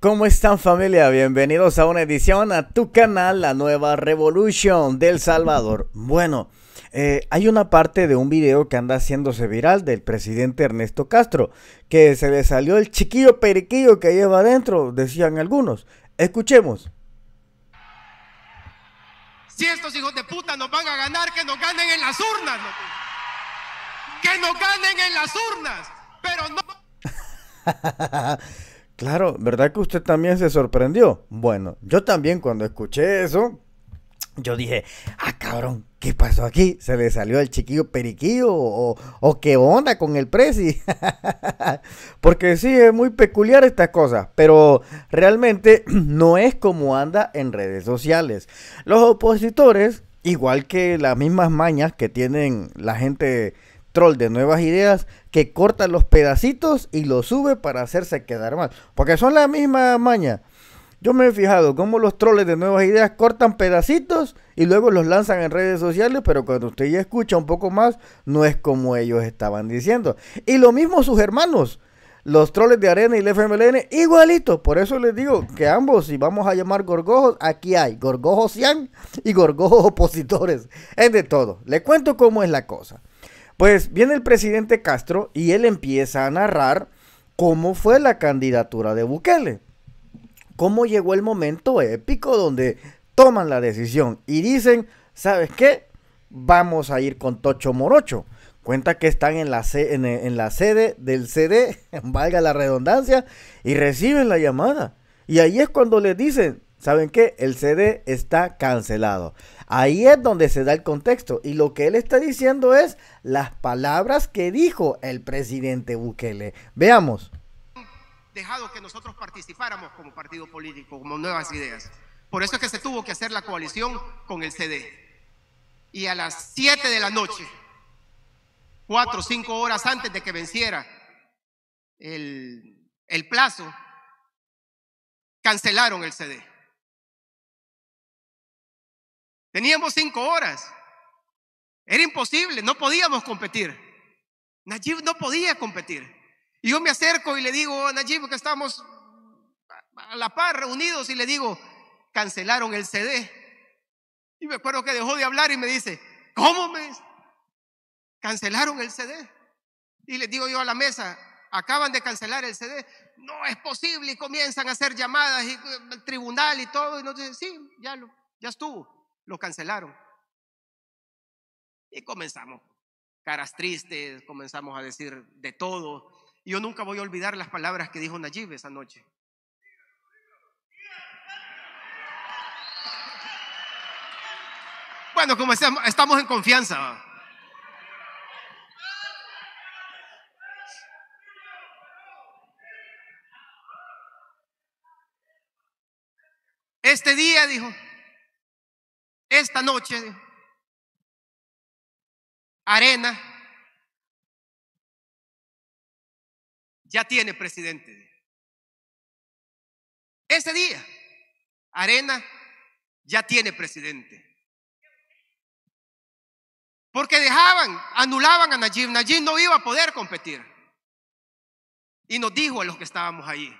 ¿Cómo están familia? Bienvenidos a una edición a tu canal, la nueva Revolución del Salvador. Bueno, eh, hay una parte de un video que anda haciéndose viral del presidente Ernesto Castro, que se le salió el chiquillo periquillo que lleva adentro, decían algunos. Escuchemos. Si estos hijos de puta nos van a ganar, que nos ganen en las urnas. Que nos ganen en las urnas, pero no... Claro, ¿verdad que usted también se sorprendió? Bueno, yo también cuando escuché eso, yo dije, ah, cabrón, ¿qué pasó aquí? ¿Se le salió al chiquillo periquillo? ¿O, qué onda con el presi? Porque sí, es muy peculiar esta cosa, pero realmente no es como anda en redes sociales. Los opositores, igual que las mismas mañas que tienen la gente troll de nuevas ideas que corta los pedacitos y los sube para hacerse quedar mal. Porque son la misma maña. Yo me he fijado cómo los troles de nuevas ideas cortan pedacitos y luego los lanzan en redes sociales, pero cuando usted ya escucha un poco más, no es como ellos estaban diciendo. Y lo mismo sus hermanos, los troles de Arena y el FMLN, igualito Por eso les digo que ambos, si vamos a llamar gorgojos, aquí hay gorgojos cian y gorgojos opositores. Es de todo. Le cuento cómo es la cosa. Pues viene el presidente Castro y él empieza a narrar cómo fue la candidatura de Bukele. Cómo llegó el momento épico donde toman la decisión y dicen, ¿sabes qué? Vamos a ir con Tocho Morocho. Cuenta que están en la, en la sede del CD, valga la redundancia, y reciben la llamada. Y ahí es cuando les dicen, ¿saben qué? El CD está cancelado. Ahí es donde se da el contexto. Y lo que él está diciendo es las palabras que dijo el presidente Bukele. Veamos. Dejado que nosotros participáramos como partido político, como nuevas ideas. Por eso es que se tuvo que hacer la coalición con el CD. Y a las 7 de la noche, 4 o 5 horas antes de que venciera el, el plazo, cancelaron el CD. Teníamos cinco horas. Era imposible, no podíamos competir. Najib no podía competir. Y yo me acerco y le digo, a oh, Najib, que estamos a la par reunidos, y le digo, cancelaron el CD. Y me acuerdo que dejó de hablar y me dice, ¿cómo me? Cancelaron el CD. Y le digo yo a la mesa, acaban de cancelar el CD. No es posible y comienzan a hacer llamadas y eh, tribunal y todo. Y nos dicen, sí, ya, lo, ya estuvo lo cancelaron. Y comenzamos, caras tristes, comenzamos a decir de todo. Y yo nunca voy a olvidar las palabras que dijo Nayib esa noche. Bueno, como estamos en confianza. Este día, dijo, esta noche Arena ya tiene presidente. Ese día, Arena ya tiene presidente. Porque dejaban, anulaban a Najib. Najib no iba a poder competir. Y nos dijo a los que estábamos ahí.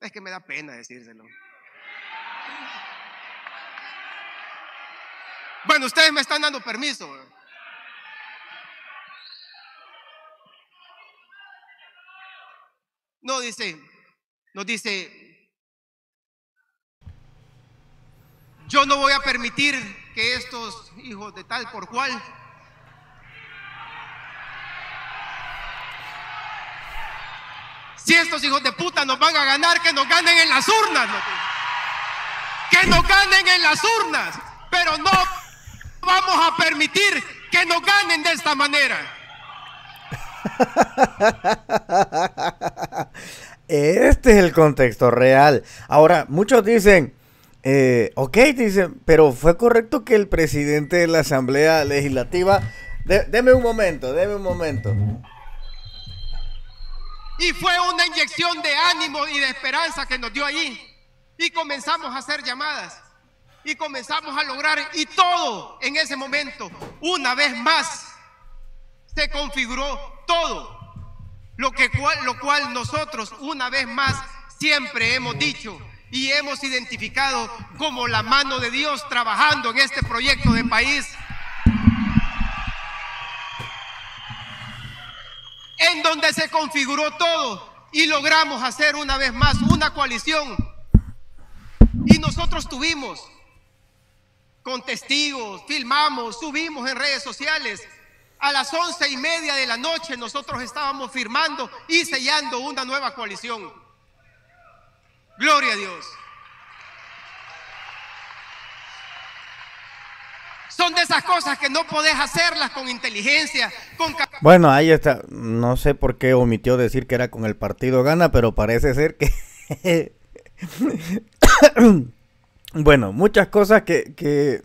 Es que me da pena decírselo. Bueno, ustedes me están dando permiso. No dice, No dice, yo no voy a permitir que estos hijos de tal por cual si estos hijos de puta nos van a ganar, que nos ganen en las urnas. ¿no? que nos ganen en las urnas, pero no vamos a permitir que nos ganen de esta manera. Este es el contexto real. Ahora, muchos dicen, eh, ok, dicen, pero fue correcto que el presidente de la Asamblea Legislativa... deme un momento, deme un momento. Y fue una inyección de ánimo y de esperanza que nos dio allí y comenzamos a hacer llamadas y comenzamos a lograr y todo en ese momento, una vez más, se configuró todo, lo, que lo cual nosotros una vez más siempre hemos dicho y hemos identificado como la mano de Dios trabajando en este proyecto de país. en donde se configuró todo y logramos hacer una vez más una coalición nosotros tuvimos con testigos, filmamos, subimos en redes sociales. A las once y media de la noche nosotros estábamos firmando y sellando una nueva coalición. Gloria a Dios. Son de esas cosas que no podés hacerlas con inteligencia, con... Bueno, ahí está. No sé por qué omitió decir que era con el partido Gana, pero parece ser que bueno, muchas cosas que,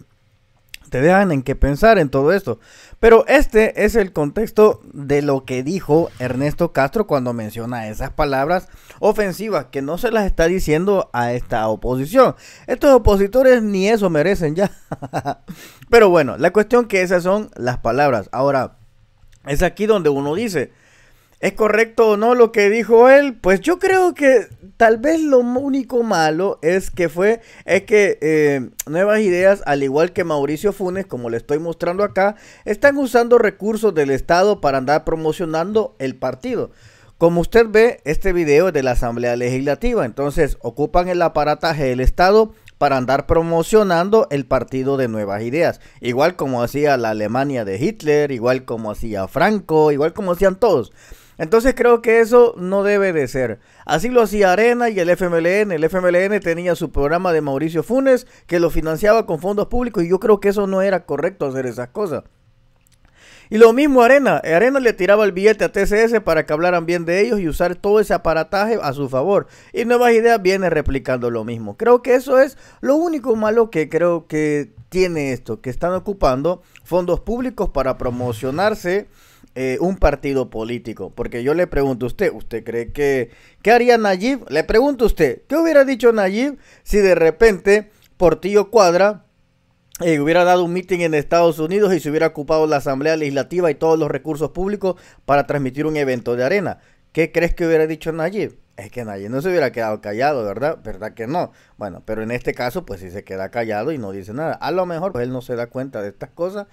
te dejan en que pensar en todo esto. Pero este es el contexto de lo que dijo Ernesto Castro cuando menciona esas palabras ofensivas que no se las está diciendo a esta oposición. Estos opositores ni eso merecen ya. Pero bueno, la cuestión que esas son las palabras. Ahora, es aquí donde uno dice, ¿Es correcto o no lo que dijo él? Pues yo creo que tal vez lo único malo es que fue, es que eh, Nuevas Ideas, al igual que Mauricio Funes, como le estoy mostrando acá, están usando recursos del Estado para andar promocionando el partido. Como usted ve, este video es de la Asamblea Legislativa, entonces ocupan el aparataje del Estado para andar promocionando el partido de nuevas ideas, igual como hacía la Alemania de Hitler, igual como hacía Franco, igual como hacían todos. Entonces creo que eso no debe de ser. Así lo hacía Arena y el FMLN. El FMLN tenía su programa de Mauricio Funes que lo financiaba con fondos públicos y yo creo que eso no era correcto hacer esas cosas. Y lo mismo Arena. Arena le tiraba el billete a TCS para que hablaran bien de ellos y usar todo ese aparataje a su favor. Y Nuevas Ideas viene replicando lo mismo. Creo que eso es lo único malo que creo que tiene esto, que están ocupando fondos públicos para promocionarse eh, un partido político. Porque yo le pregunto a usted, ¿usted cree que... ¿Qué haría Nayib? Le pregunto a usted, ¿qué hubiera dicho Nayib si de repente Portillo Cuadra eh, hubiera dado un mitin en Estados Unidos y se hubiera ocupado la Asamblea Legislativa y todos los recursos públicos para transmitir un evento de arena? ¿Qué crees que hubiera dicho Nayib? Es que Nayib no se hubiera quedado callado, ¿verdad? ¿Verdad que no? Bueno, pero en este caso, pues si se queda callado y no dice nada. A lo mejor pues, él no se da cuenta de estas cosas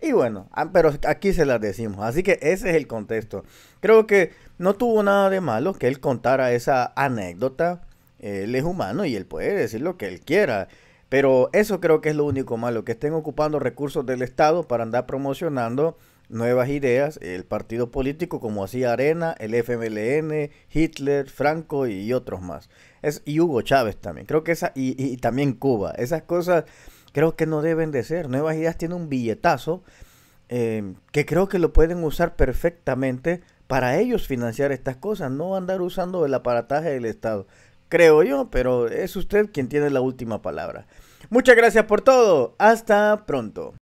y bueno, ah, pero aquí se las decimos. Así que ese es el contexto. Creo que no tuvo nada de malo que él contara esa anécdota. Él es humano y él puede decir lo que él quiera. Pero eso creo que es lo único malo, que estén ocupando recursos del Estado para andar promocionando nuevas ideas, el partido político como hacía Arena, el FMLN, Hitler, Franco y otros más. Es, y Hugo Chávez también. Creo que esa, y, y también Cuba. Esas cosas creo que no deben de ser. Nuevas Ideas tiene un billetazo eh, que creo que lo pueden usar perfectamente para ellos financiar estas cosas, no andar usando el aparataje del Estado. Creo yo, pero es usted quien tiene la última palabra. Muchas gracias por todo. Hasta pronto.